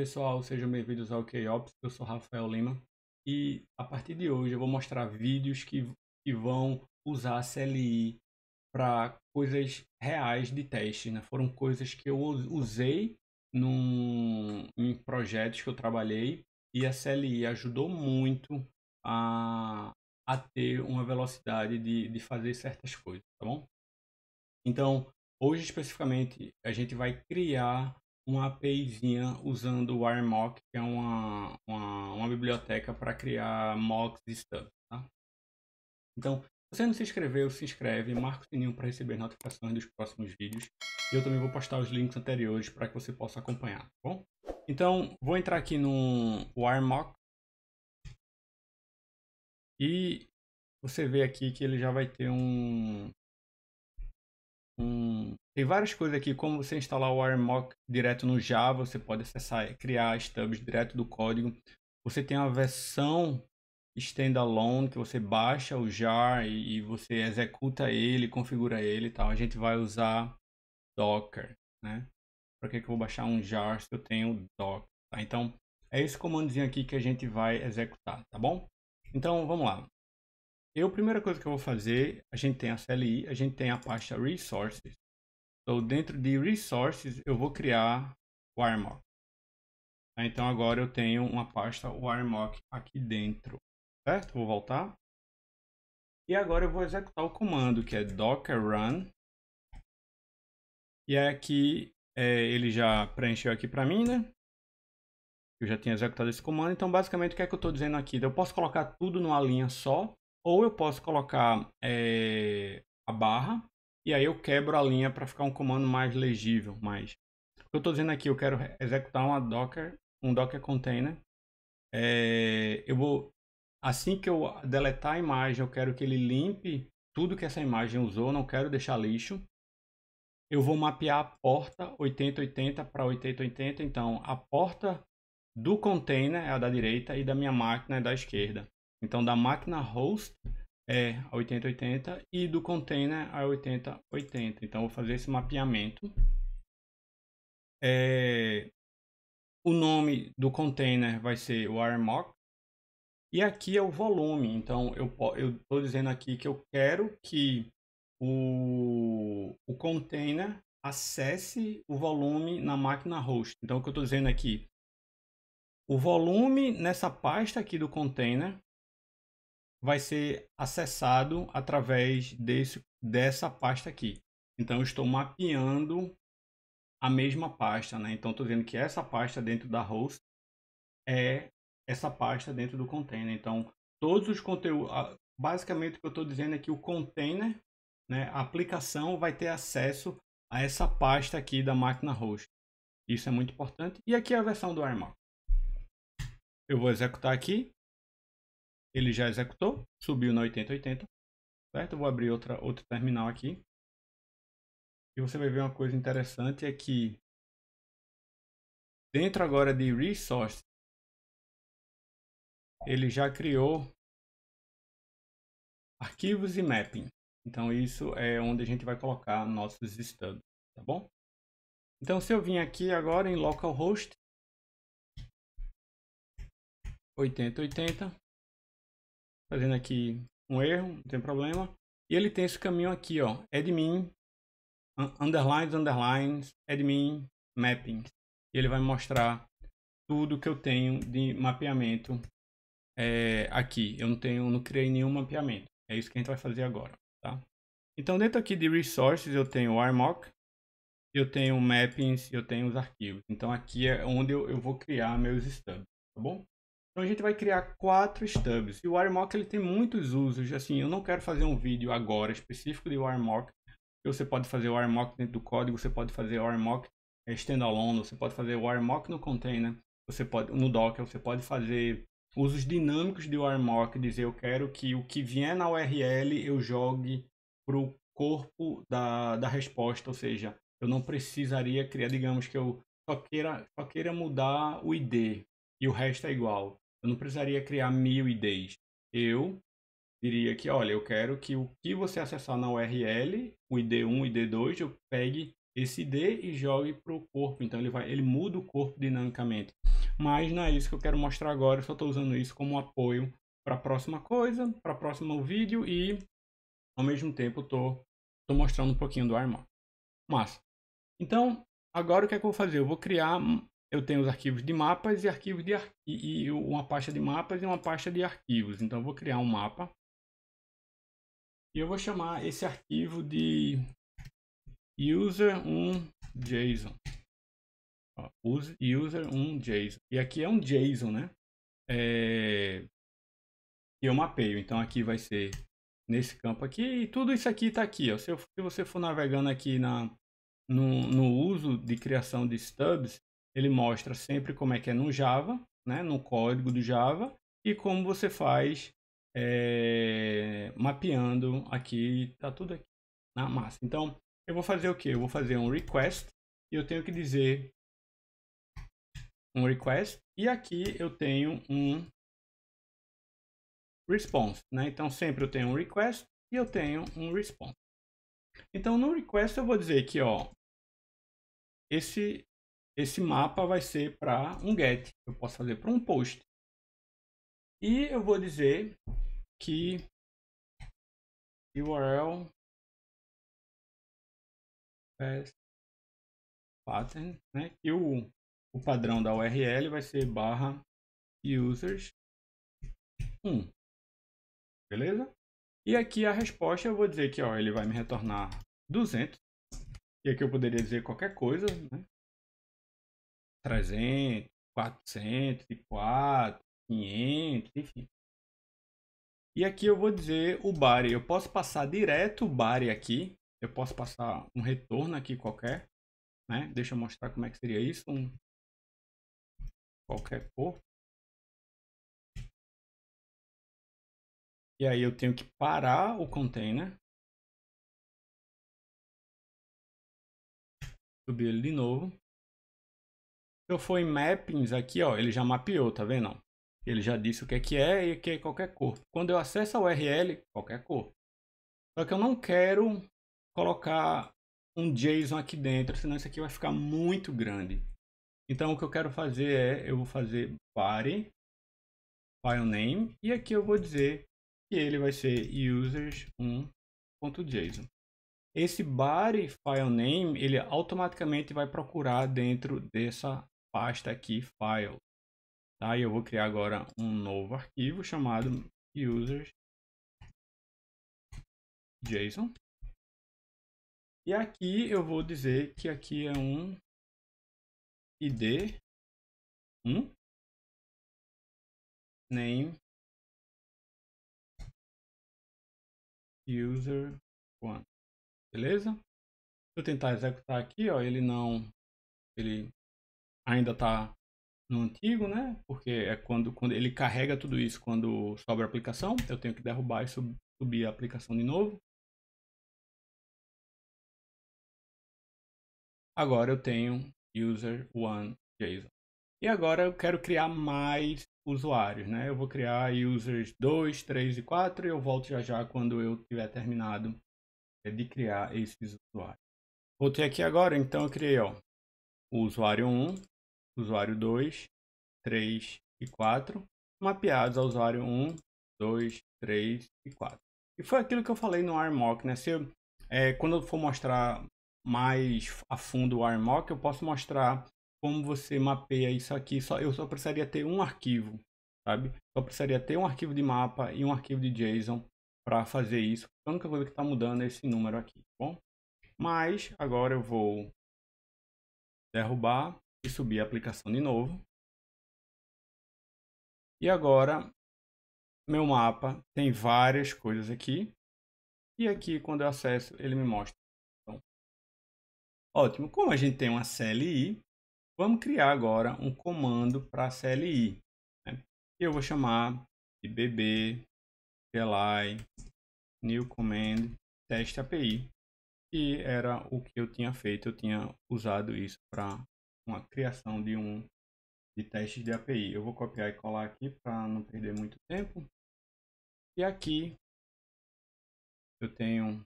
pessoal, sejam bem-vindos ao KOps, eu sou Rafael Lima e a partir de hoje eu vou mostrar vídeos que, que vão usar a CLI para coisas reais de teste, né? Foram coisas que eu usei num, em projetos que eu trabalhei e a CLI ajudou muito a, a ter uma velocidade de, de fazer certas coisas, tá bom? Então, hoje especificamente a gente vai criar uma APIzinha usando o WireMock, que é uma, uma, uma biblioteca para criar mocks e stuff, tá? Então, se você não se inscreveu, se inscreve, marca o sininho para receber notificações dos próximos vídeos. E eu também vou postar os links anteriores para que você possa acompanhar, tá bom? Então, vou entrar aqui no WireMock. E você vê aqui que ele já vai ter um, um... Tem várias coisas aqui, como você instalar o Armoc direto no Java, você pode acessar e criar stubs direto do código. Você tem uma versão standalone que você baixa o jar e, e você executa ele, configura ele e tal. A gente vai usar Docker, né? Para que, que eu vou baixar um jar se eu tenho Docker? Tá? Então, é esse comandozinho aqui que a gente vai executar, tá bom? Então, vamos lá. Eu, a primeira coisa que eu vou fazer, a gente tem a CLI, a gente tem a pasta Resources. Então, dentro de Resources, eu vou criar Wiremock. Tá? Então, agora eu tenho uma pasta Wiremock aqui dentro, certo? Vou voltar. E agora eu vou executar o comando, que é docker run. E aqui é, é, ele já preencheu aqui para mim, né? Eu já tinha executado esse comando. Então, basicamente, o que é que eu estou dizendo aqui? Eu posso colocar tudo numa linha só, ou eu posso colocar é, a barra e aí eu quebro a linha para ficar um comando mais legível. Mais. O que eu estou dizendo aqui, eu quero executar uma Docker, um Docker container. É, eu vou, assim que eu deletar a imagem, eu quero que ele limpe tudo que essa imagem usou, não quero deixar lixo. Eu vou mapear a porta 8080 para 8080, então a porta do container é a da direita e da minha máquina é da esquerda. Então, da máquina host é 8080 e do container é a 8080. Então, vou fazer esse mapeamento. É... O nome do container vai ser o ARMOC. E aqui é o volume. Então, eu estou dizendo aqui que eu quero que o, o container acesse o volume na máquina host. Então, o que eu estou dizendo aqui, o volume nessa pasta aqui do container vai ser acessado através desse, dessa pasta aqui. Então, eu estou mapeando a mesma pasta, né? Então, estou vendo que essa pasta dentro da host é essa pasta dentro do container. Então, todos os conteúdos, basicamente o que eu estou dizendo é que o container, né, a aplicação vai ter acesso a essa pasta aqui da máquina host. Isso é muito importante. E aqui é a versão do Airmark. Eu vou executar aqui. Ele já executou, subiu na 8080, certo? vou abrir outra, outro terminal aqui. E você vai ver uma coisa interessante, é que dentro agora de Resource, ele já criou arquivos e mapping. Então isso é onde a gente vai colocar nossos estudos, tá bom? Então se eu vim aqui agora em localhost 8080, fazendo tá aqui um erro, não tem problema. E ele tem esse caminho aqui, ó, admin, é underlines, underlines, admin, é mapping. E ele vai mostrar tudo que eu tenho de mapeamento é, aqui. Eu não tenho, não criei nenhum mapeamento. É isso que a gente vai fazer agora, tá? Então dentro aqui de resources eu tenho o RMock, eu tenho mappings, eu tenho os arquivos. Então aqui é onde eu, eu vou criar meus stubs, tá bom? Então a gente vai criar quatro stubs. E o WireMock ele tem muitos usos. Assim, eu não quero fazer um vídeo agora específico de WireMock. Você pode fazer o WireMock dentro do código, você pode fazer o WireMock é, standalone, você pode fazer o WireMock no container, você pode no Docker, você pode fazer usos dinâmicos de WireMock, dizer eu quero que o que vier na URL eu jogue para o corpo da, da resposta, ou seja, eu não precisaria criar, digamos que eu só queira, só queira mudar o ID, e o resto é igual. Eu não precisaria criar mil IDs. Eu diria que, olha, eu quero que o que você acessar na URL, o ID1, o ID2, eu pegue esse ID e jogue para o corpo. Então ele vai, ele muda o corpo dinamicamente. Mas não é isso que eu quero mostrar agora, eu só estou usando isso como apoio para a próxima coisa, para o próximo vídeo e ao mesmo tempo estou mostrando um pouquinho do armor. Mas, então, agora o que é que eu vou fazer? Eu vou criar eu tenho os arquivos de mapas e arquivos de ar... e uma pasta de mapas e uma pasta de arquivos. Então eu vou criar um mapa e eu vou chamar esse arquivo de user1.json. User1.json. E aqui é um JSON, né? É... Eu mapeio. Então aqui vai ser nesse campo aqui e tudo isso aqui está aqui. Ó. Se, eu, se você for navegando aqui na, no, no uso de criação de stubs, ele mostra sempre como é que é no Java, né, no código do Java, e como você faz é, mapeando aqui, tá tudo aqui na massa. Então, eu vou fazer o que? Eu vou fazer um request e eu tenho que dizer um request e aqui eu tenho um response, né? Então sempre eu tenho um request e eu tenho um response. Então no request eu vou dizer que ó, esse esse mapa vai ser para um get, eu posso fazer para um post. E eu vou dizer que URL pattern, né? E o, o padrão da URL vai ser barra users 1. Beleza? E aqui a resposta eu vou dizer que ó, ele vai me retornar 200. E aqui eu poderia dizer qualquer coisa, né? 300, 400, tipo 4, ah, 500, enfim. E aqui eu vou dizer o body. Eu posso passar direto o body aqui. Eu posso passar um retorno aqui qualquer. Né? Deixa eu mostrar como é que seria isso. Um... Qualquer cor. E aí eu tenho que parar o container. Subir ele de novo eu for em mappings aqui, ó, ele já mapeou, tá vendo? Ele já disse o que é que é e que é qualquer cor. Quando eu acesso a URL, qualquer cor. Só que eu não quero colocar um JSON aqui dentro, senão isso aqui vai ficar muito grande. Então o que eu quero fazer é, eu vou fazer body, file name, e aqui eu vou dizer que ele vai ser users1.json. Esse body file name, ele automaticamente vai procurar dentro dessa pasta aqui, File. Tá? E eu vou criar agora um novo arquivo chamado users JSON. E aqui eu vou dizer que aqui é um id 1 name user 1. Beleza? Vou eu tentar executar aqui, ó, ele não ele ainda está no antigo, né? Porque é quando, quando ele carrega tudo isso quando sobra a aplicação. Eu tenho que derrubar e sub, subir a aplicação de novo. Agora eu tenho user one JSON. E agora eu quero criar mais usuários, né? Eu vou criar users 2, 3 e 4 e eu volto já já quando eu tiver terminado eh, de criar esses usuários. Voltei aqui agora, então eu criei ó, o usuário 1, usuário 2, 3 e 4, mapeados ao usuário 1, 2, 3 e 4. E foi aquilo que eu falei no ARMOC, né? Se eu, é, quando eu for mostrar mais a fundo o ARMOC, eu posso mostrar como você mapeia isso aqui. Só, eu só precisaria ter um arquivo, sabe? Só precisaria ter um arquivo de mapa e um arquivo de JSON para fazer isso. A única coisa que está mudando é esse número aqui, tá bom? Mas agora eu vou derrubar e subir a aplicação de novo. E agora, meu mapa tem várias coisas aqui. E aqui, quando eu acesso, ele me mostra. Então, ótimo. Como a gente tem uma CLI, vamos criar agora um comando para a CLI. Né? Eu vou chamar de bb CLI new command test API, que era o que eu tinha feito. Eu tinha usado isso para uma criação de um de testes de API. Eu vou copiar e colar aqui para não perder muito tempo. E aqui eu tenho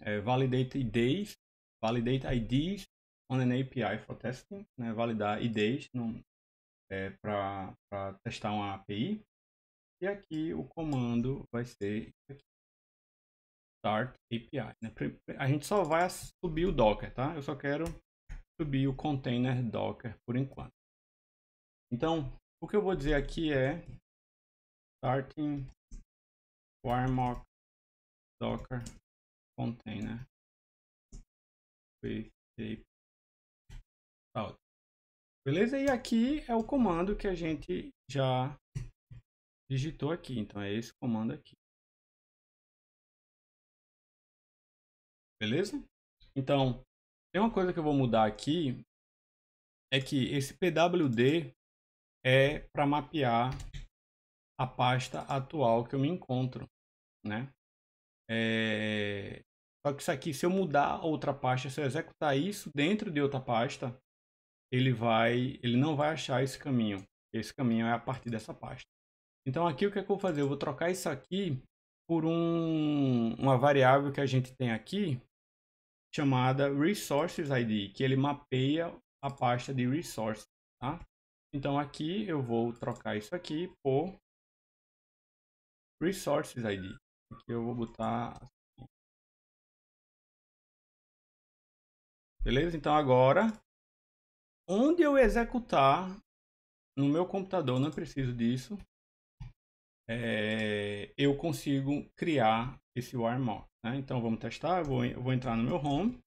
é, validate IDs, validate IDs on an API for testing, né? validar IDs é, para testar uma API. E aqui o comando vai ser start API. Né? A gente só vai subir o Docker, tá? Eu só quero subir o container Docker por enquanto. Então, o que eu vou dizer aqui é starting warmock docker container with out. Beleza? E aqui é o comando que a gente já digitou aqui. Então é esse comando aqui. Beleza? Então, tem uma coisa que eu vou mudar aqui, é que esse pwd é para mapear a pasta atual que eu me encontro, né? É... Só que isso aqui, se eu mudar outra pasta, se eu executar isso dentro de outra pasta, ele vai, ele não vai achar esse caminho. Esse caminho é a partir dessa pasta. Então aqui o que, é que eu vou fazer? Eu vou trocar isso aqui por um, uma variável que a gente tem aqui, chamada Resources ID, que ele mapeia a pasta de Resources, tá? Então aqui eu vou trocar isso aqui por Resources ID. Aqui eu vou botar assim. Beleza? Então agora, onde eu executar no meu computador, não preciso disso, é, eu consigo criar esse WireMock. Né? Então vamos testar, eu vou, eu vou entrar no meu home.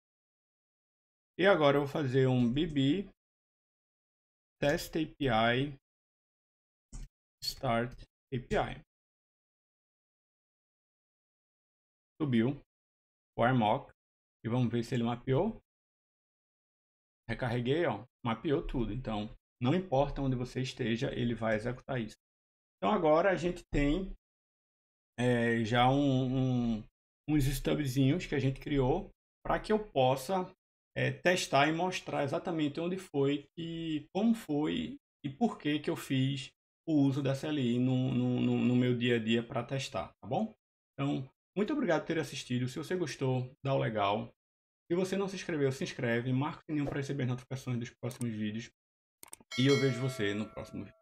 E agora eu vou fazer um bb test API start API. Subiu o armock e vamos ver se ele mapeou. Recarreguei, ó, mapeou tudo. Então, não importa onde você esteja, ele vai executar isso. Então agora a gente tem é, já um, um, uns stubzinhos que a gente criou para que eu possa é, testar e mostrar exatamente onde foi e como foi e por que que eu fiz o uso da CLI no, no, no meu dia a dia para testar, tá bom? Então, muito obrigado por ter assistido. Se você gostou, dá o legal. Se você não se inscreveu, se inscreve, marca o sininho para receber as notificações dos próximos vídeos. E eu vejo você no próximo vídeo.